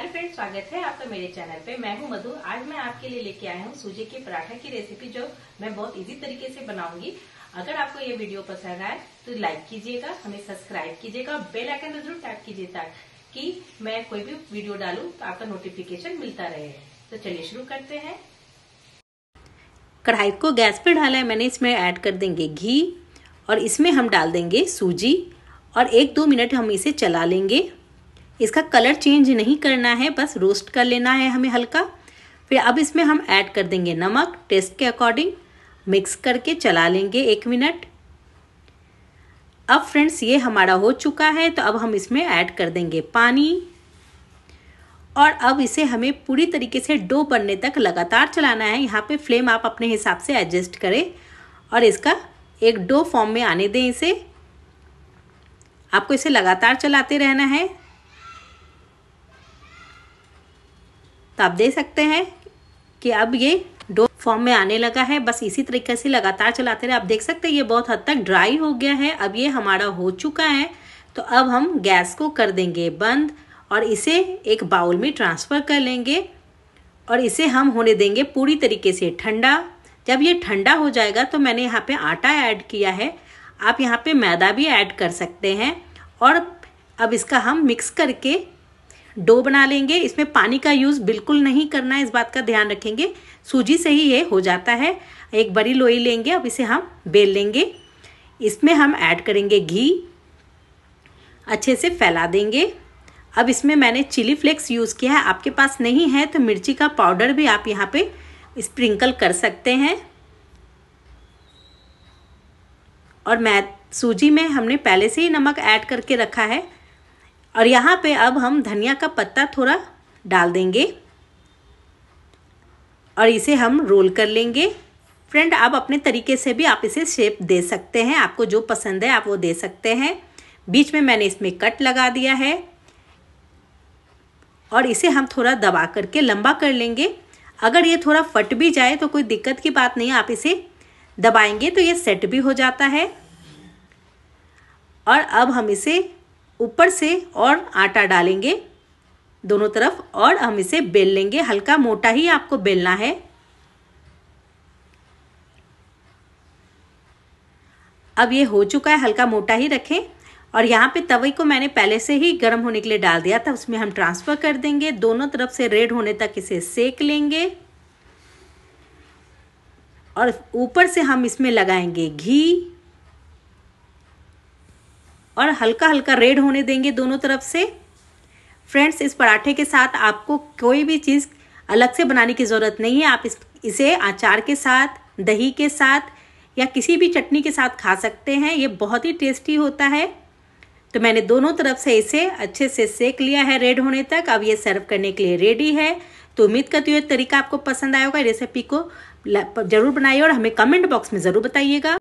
hello friends स्वागत है आपका मेरे चैनल पे मैं हूँ मधु आज मैं आपके लिए लेके आया हूँ सूजी के पराठा की रेसिपी जो मैं बहुत इजी तरीके से बनाऊंगी अगर आपको ये वीडियो पसंद आए तो लाइक कीजिएगा हमें सब्सक्राइब कीजिएगा और बेल आइकन जरूर टैप कीजिए ताकि मैं कोई भी वीडियो डालू तो आपका नोटिफिकेशन मिलता रहे तो चलिए शुरू करते हैं कढ़ाई को गैस पर डाला है मैंने इसमें ऐड कर देंगे घी और इसमें हम डाल देंगे सूजी और एक दो मिनट हम इसे चला लेंगे इसका कलर चेंज नहीं करना है बस रोस्ट कर लेना है हमें हल्का फिर अब इसमें हम ऐड कर देंगे नमक टेस्ट के अकॉर्डिंग मिक्स करके चला लेंगे एक मिनट अब फ्रेंड्स ये हमारा हो चुका है तो अब हम इसमें ऐड कर देंगे पानी और अब इसे हमें पूरी तरीके से डो बनने तक लगातार चलाना है यहाँ पे फ्लेम आप अपने हिसाब से एडजस्ट करें और इसका एक डो फॉर्म में आने दें इसे आपको इसे लगातार चलाते रहना है तो आप देख सकते हैं कि अब ये डो फॉर्म में आने लगा है बस इसी तरीके से लगातार चलाते रहे आप देख सकते हैं ये बहुत हद तक ड्राई हो गया है अब ये हमारा हो चुका है तो अब हम गैस को कर देंगे बंद और इसे एक बाउल में ट्रांसफ़र कर लेंगे और इसे हम होने देंगे पूरी तरीके से ठंडा जब ये ठंडा हो जाएगा तो मैंने यहाँ पे आटा ऐड किया है आप यहाँ पे मैदा भी ऐड कर सकते हैं और अब इसका हम मिक्स करके डो बना लेंगे इसमें पानी का यूज़ बिल्कुल नहीं करना है इस बात का ध्यान रखेंगे सूजी से ही ये हो जाता है एक बड़ी लोई लेंगे अब इसे हम बेल लेंगे इसमें हम ऐड करेंगे घी अच्छे से फैला देंगे अब इसमें मैंने चिली फ्लेक्स यूज़ किया है आपके पास नहीं है तो मिर्ची का पाउडर भी आप यहाँ पर स्प्रिंकल कर सकते हैं और मैं सूजी में हमने पहले से ही नमक ऐड करके रखा है और यहाँ पे अब हम धनिया का पत्ता थोड़ा डाल देंगे और इसे हम रोल कर लेंगे फ्रेंड आप अपने तरीके से भी आप इसे शेप दे सकते हैं आपको जो पसंद है आप वो दे सकते हैं बीच में मैंने इसमें कट लगा दिया है और इसे हम थोड़ा दबा करके लंबा कर लेंगे अगर ये थोड़ा फट भी जाए तो कोई दिक्कत की बात नहीं आप इसे दबाएंगे तो ये सेट भी हो जाता है और अब हम इसे ऊपर से और आटा डालेंगे दोनों तरफ और हम इसे बेल लेंगे हल्का मोटा ही आपको बेलना है अब ये हो चुका है हल्का मोटा ही रखें और यहाँ पे तवे को मैंने पहले से ही गर्म होने के लिए डाल दिया था उसमें हम ट्रांसफ़र कर देंगे दोनों तरफ से रेड होने तक इसे सेक लेंगे और ऊपर से हम इसमें लगाएंगे घी और हल्का हल्का रेड होने देंगे दोनों तरफ से फ्रेंड्स इस पराठे के साथ आपको कोई भी चीज़ अलग से बनाने की ज़रूरत नहीं है आप इस इसे अचार के साथ दही के साथ या किसी भी चटनी के साथ खा सकते हैं ये बहुत ही टेस्टी होता है तो मैंने दोनों तरफ से इसे अच्छे से सेक लिया है रेड होने तक अब ये सर्व करने के लिए रेडी है तो उम्मीद करती हूँ तरीका आपको पसंद आएगा रेसिपी को जरूर बनाइए और हमें कमेंट बॉक्स में ज़रूर बताइएगा